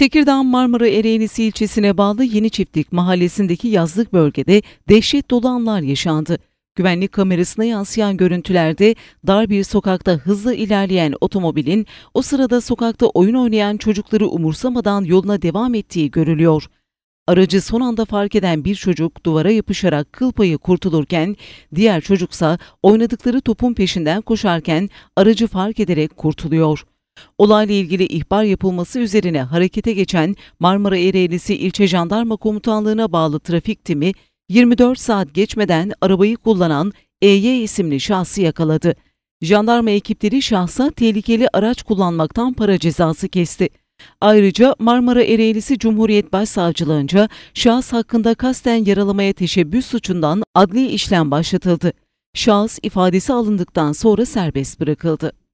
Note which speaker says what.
Speaker 1: Tekirdağ Marmara
Speaker 2: Ereğlisi ilçesine bağlı Yeni Çiftlik mahallesindeki yazlık bölgede dehşet dolu anlar yaşandı. Güvenlik kamerasına yansıyan görüntülerde dar bir sokakta hızlı ilerleyen otomobilin o sırada sokakta oyun oynayan çocukları umursamadan yoluna devam ettiği görülüyor. Aracı son anda fark eden bir çocuk duvara yapışarak kıl payı kurtulurken diğer çocuksa oynadıkları topun peşinden koşarken aracı fark ederek kurtuluyor. Olayla ilgili ihbar yapılması üzerine harekete geçen Marmara Ereğlisi İlçe Jandarma Komutanlığı'na bağlı trafik timi 24 saat geçmeden arabayı kullanan EY isimli şahsı yakaladı. Jandarma ekipleri şahsa tehlikeli araç kullanmaktan para cezası kesti. Ayrıca Marmara Ereğlisi Cumhuriyet Başsavcılığınca şahıs hakkında kasten yaralamaya teşebbüs suçundan adli işlem başlatıldı. Şahıs ifadesi alındıktan sonra serbest bırakıldı.